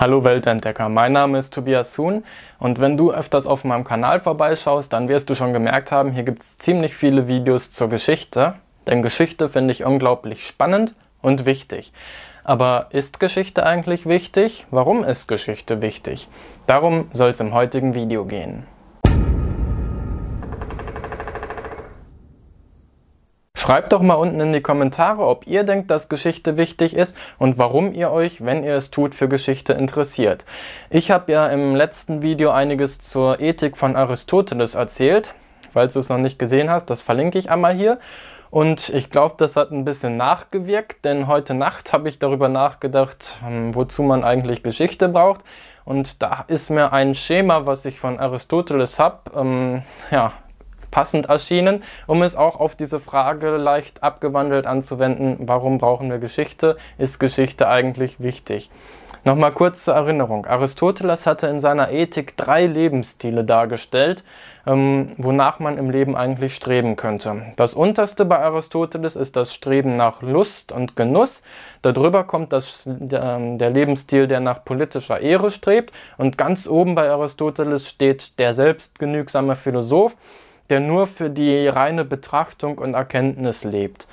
Hallo Weltentdecker, mein Name ist Tobias Huhn und wenn du öfters auf meinem Kanal vorbeischaust, dann wirst du schon gemerkt haben, hier gibt es ziemlich viele Videos zur Geschichte, denn Geschichte finde ich unglaublich spannend und wichtig. Aber ist Geschichte eigentlich wichtig? Warum ist Geschichte wichtig? Darum soll es im heutigen Video gehen. Schreibt doch mal unten in die Kommentare, ob ihr denkt, dass Geschichte wichtig ist und warum ihr euch, wenn ihr es tut, für Geschichte interessiert. Ich habe ja im letzten Video einiges zur Ethik von Aristoteles erzählt. Falls du es noch nicht gesehen hast, das verlinke ich einmal hier. Und ich glaube, das hat ein bisschen nachgewirkt, denn heute Nacht habe ich darüber nachgedacht, hm, wozu man eigentlich Geschichte braucht. Und da ist mir ein Schema, was ich von Aristoteles habe, ähm, ja, passend erschienen, um es auch auf diese Frage leicht abgewandelt anzuwenden, warum brauchen wir Geschichte, ist Geschichte eigentlich wichtig. Nochmal kurz zur Erinnerung. Aristoteles hatte in seiner Ethik drei Lebensstile dargestellt, ähm, wonach man im Leben eigentlich streben könnte. Das unterste bei Aristoteles ist das Streben nach Lust und Genuss. Darüber kommt das, äh, der Lebensstil, der nach politischer Ehre strebt. Und ganz oben bei Aristoteles steht der selbstgenügsame Philosoph der nur für die reine Betrachtung und Erkenntnis lebt.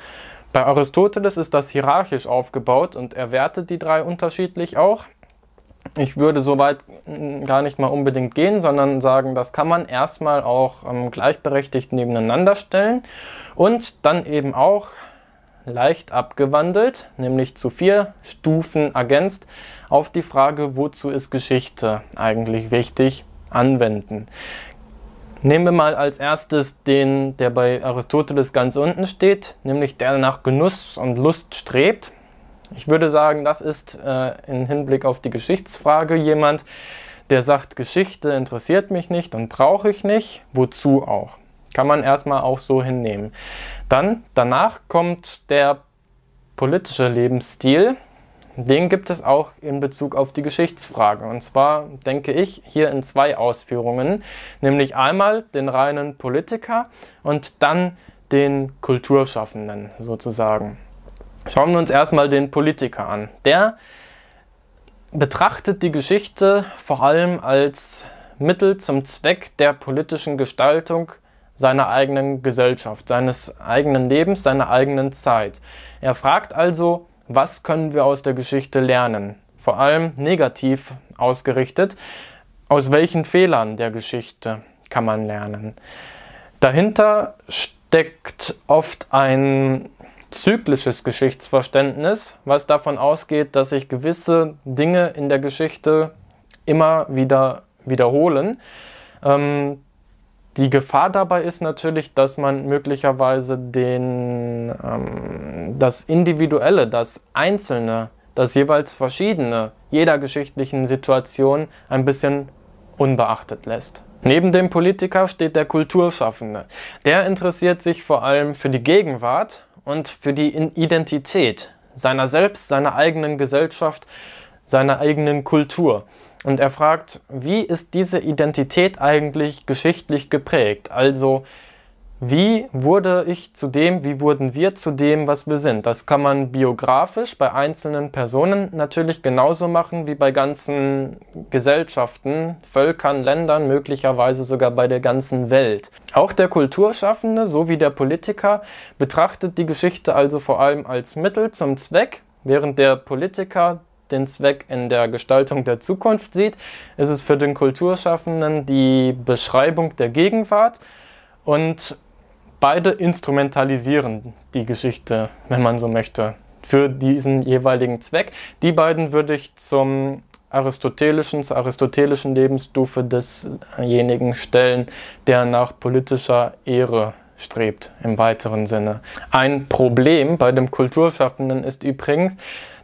Bei Aristoteles ist das hierarchisch aufgebaut und er wertet die drei unterschiedlich auch. Ich würde so weit mm, gar nicht mal unbedingt gehen, sondern sagen, das kann man erstmal auch ähm, gleichberechtigt nebeneinander stellen und dann eben auch leicht abgewandelt, nämlich zu vier Stufen ergänzt, auf die Frage, wozu ist Geschichte eigentlich wichtig, anwenden. Nehmen wir mal als erstes den, der bei Aristoteles ganz unten steht, nämlich der nach Genuss und Lust strebt. Ich würde sagen, das ist äh, im Hinblick auf die Geschichtsfrage jemand, der sagt, Geschichte interessiert mich nicht und brauche ich nicht, wozu auch. Kann man erstmal auch so hinnehmen. Dann, danach kommt der politische Lebensstil, den gibt es auch in Bezug auf die Geschichtsfrage. Und zwar denke ich hier in zwei Ausführungen, nämlich einmal den reinen Politiker und dann den Kulturschaffenden sozusagen. Schauen wir uns erstmal den Politiker an. Der betrachtet die Geschichte vor allem als Mittel zum Zweck der politischen Gestaltung seiner eigenen Gesellschaft, seines eigenen Lebens, seiner eigenen Zeit. Er fragt also, was können wir aus der Geschichte lernen? Vor allem negativ ausgerichtet. Aus welchen Fehlern der Geschichte kann man lernen? Dahinter steckt oft ein zyklisches Geschichtsverständnis, was davon ausgeht, dass sich gewisse Dinge in der Geschichte immer wieder wiederholen. Ähm, die Gefahr dabei ist natürlich, dass man möglicherweise den, ähm, das Individuelle, das Einzelne, das jeweils Verschiedene jeder geschichtlichen Situation ein bisschen unbeachtet lässt. Neben dem Politiker steht der Kulturschaffende. Der interessiert sich vor allem für die Gegenwart und für die Identität seiner selbst, seiner eigenen Gesellschaft, seiner eigenen Kultur. Und er fragt, wie ist diese Identität eigentlich geschichtlich geprägt? Also, wie wurde ich zu dem, wie wurden wir zu dem, was wir sind? Das kann man biografisch bei einzelnen Personen natürlich genauso machen wie bei ganzen Gesellschaften, Völkern, Ländern, möglicherweise sogar bei der ganzen Welt. Auch der Kulturschaffende sowie der Politiker betrachtet die Geschichte also vor allem als Mittel zum Zweck, während der Politiker den Zweck in der Gestaltung der Zukunft sieht, ist es für den Kulturschaffenden die Beschreibung der Gegenwart und beide instrumentalisieren die Geschichte, wenn man so möchte, für diesen jeweiligen Zweck. Die beiden würde ich zum aristotelischen, zur aristotelischen Lebensstufe desjenigen stellen, der nach politischer Ehre strebt im weiteren Sinne. Ein Problem bei dem Kulturschaffenden ist übrigens,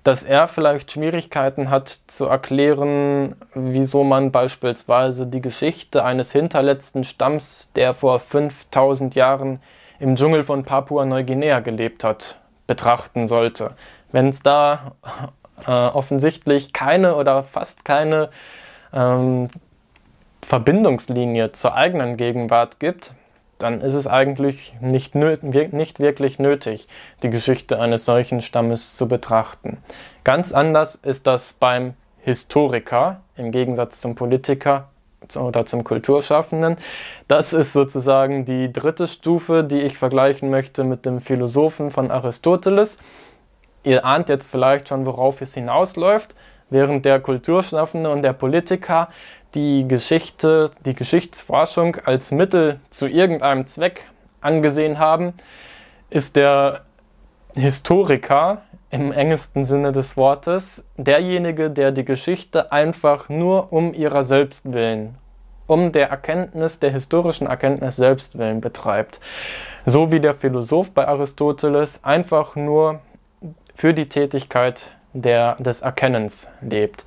dass er vielleicht Schwierigkeiten hat zu erklären, wieso man beispielsweise die Geschichte eines hinterletzten Stamms, der vor 5000 Jahren im Dschungel von Papua-Neuguinea gelebt hat, betrachten sollte. Wenn es da äh, offensichtlich keine oder fast keine ähm, Verbindungslinie zur eigenen Gegenwart gibt, dann ist es eigentlich nicht, nicht, wirklich nötig, die Geschichte eines solchen Stammes zu betrachten. Ganz anders ist das beim Historiker im Gegensatz zum Politiker oder zum Kulturschaffenden. Das ist sozusagen die dritte Stufe, die ich vergleichen möchte mit dem Philosophen von Aristoteles. Ihr ahnt jetzt vielleicht schon, worauf es hinausläuft. Während der Kulturschaffende und der Politiker die Geschichte, die Geschichtsforschung als Mittel zu irgendeinem Zweck angesehen haben, ist der Historiker im engsten Sinne des Wortes derjenige, der die Geschichte einfach nur um ihrer selbst willen, um der Erkenntnis, der historischen Erkenntnis selbst willen betreibt. So wie der Philosoph bei Aristoteles einfach nur für die Tätigkeit der, des Erkennens lebt.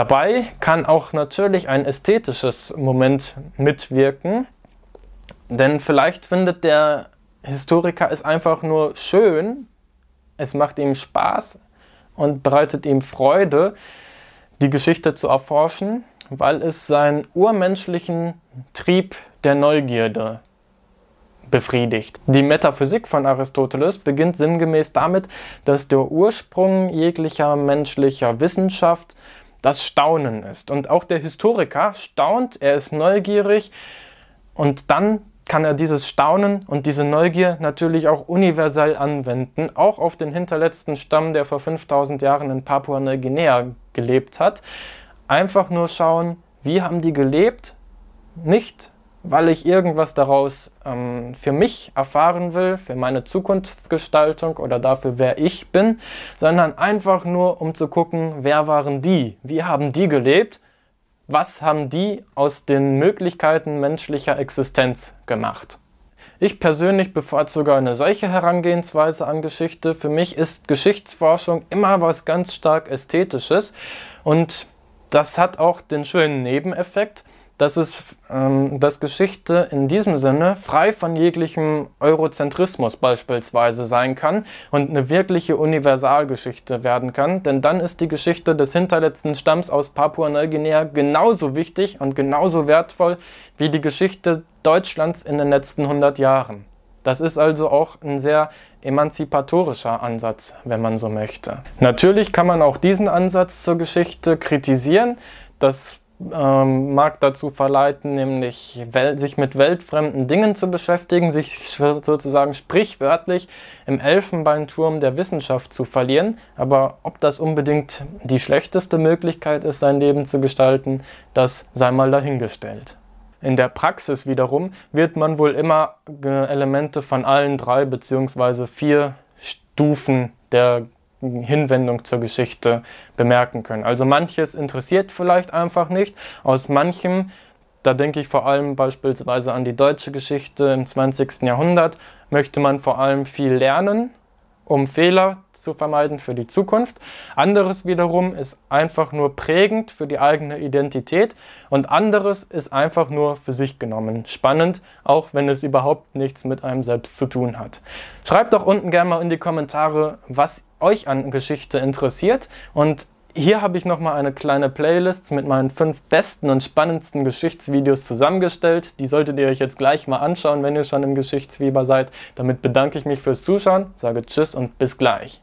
Dabei kann auch natürlich ein ästhetisches Moment mitwirken, denn vielleicht findet der Historiker es einfach nur schön, es macht ihm Spaß und bereitet ihm Freude, die Geschichte zu erforschen, weil es seinen urmenschlichen Trieb der Neugierde befriedigt. Die Metaphysik von Aristoteles beginnt sinngemäß damit, dass der Ursprung jeglicher menschlicher Wissenschaft das Staunen ist. Und auch der Historiker staunt, er ist neugierig und dann kann er dieses Staunen und diese Neugier natürlich auch universell anwenden, auch auf den hinterletzten Stamm, der vor 5000 Jahren in Papua-Neuguinea gelebt hat. Einfach nur schauen, wie haben die gelebt? Nicht weil ich irgendwas daraus ähm, für mich erfahren will, für meine Zukunftsgestaltung oder dafür, wer ich bin, sondern einfach nur, um zu gucken, wer waren die, wie haben die gelebt, was haben die aus den Möglichkeiten menschlicher Existenz gemacht. Ich persönlich bevorzuge eine solche Herangehensweise an Geschichte. Für mich ist Geschichtsforschung immer was ganz stark Ästhetisches und das hat auch den schönen Nebeneffekt, dass es, ähm, dass Geschichte in diesem Sinne frei von jeglichem Eurozentrismus beispielsweise sein kann und eine wirkliche Universalgeschichte werden kann, denn dann ist die Geschichte des hinterletzten Stamms aus Papua-Neuguinea genauso wichtig und genauso wertvoll wie die Geschichte Deutschlands in den letzten 100 Jahren. Das ist also auch ein sehr emanzipatorischer Ansatz, wenn man so möchte. Natürlich kann man auch diesen Ansatz zur Geschichte kritisieren. Das ähm, mag dazu verleiten, nämlich sich mit weltfremden Dingen zu beschäftigen, sich sozusagen sprichwörtlich im Elfenbeinturm der Wissenschaft zu verlieren. Aber ob das unbedingt die schlechteste Möglichkeit ist, sein Leben zu gestalten, das sei mal dahingestellt. In der Praxis wiederum wird man wohl immer Elemente von allen drei bzw. vier Stufen der Mhm. Hinwendung zur Geschichte bemerken können. Also manches interessiert vielleicht einfach nicht, aus manchem, da denke ich vor allem beispielsweise an die deutsche Geschichte im 20. Jahrhundert, möchte man vor allem viel lernen, um Fehler zu vermeiden für die Zukunft. Anderes wiederum ist einfach nur prägend für die eigene Identität und anderes ist einfach nur für sich genommen spannend, auch wenn es überhaupt nichts mit einem selbst zu tun hat. Schreibt doch unten gerne mal in die Kommentare, was euch an Geschichte interessiert und hier habe ich nochmal eine kleine Playlist mit meinen fünf besten und spannendsten Geschichtsvideos zusammengestellt. Die solltet ihr euch jetzt gleich mal anschauen, wenn ihr schon im Geschichtsfieber seid. Damit bedanke ich mich fürs Zuschauen, sage Tschüss und bis gleich.